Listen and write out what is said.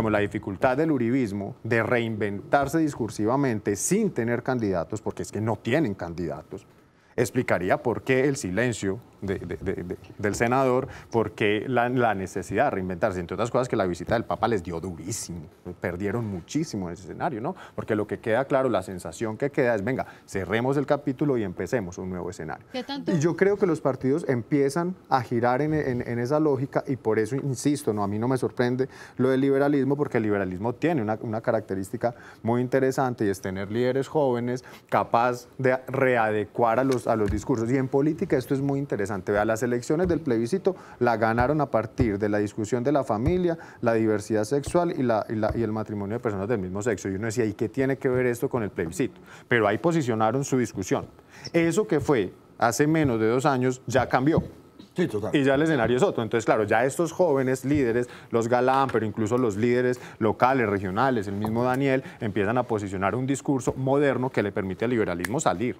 como la dificultad del uribismo de reinventarse discursivamente sin tener candidatos, porque es que no tienen candidatos, explicaría por qué el silencio de, del senador, porque la, necesidad de reinventarse, entre otras cosas que la visita del Papa les dio durísimo, perdieron muchísimo en ese escenario, ¿no? Porque lo que queda claro, la sensación que queda es, venga, cerremos el capítulo y empecemos un nuevo escenario. Y yo creo que los partidos empiezan a girar en, en, en, esa lógica y por eso, insisto, no, a mí no me sorprende lo del liberalismo, porque el liberalismo tiene una, una característica muy interesante y es tener líderes jóvenes capaz de readecuar a los, a los discursos. Y en política esto es muy interesante las elecciones del plebiscito la ganaron a partir de la discusión de la familia, la diversidad sexual y, y, el matrimonio de personas del mismo sexo. Y uno decía, ¿y qué tiene que ver esto con el plebiscito? Pero ahí posicionaron su discusión. Eso que fue hace menos de dos años ya cambió. Y ya el escenario es otro. Entonces, claro, ya estos jóvenes líderes, los Galán, pero incluso los líderes locales, regionales, el mismo Daniel, empiezan a posicionar un discurso moderno que le permite al liberalismo salir.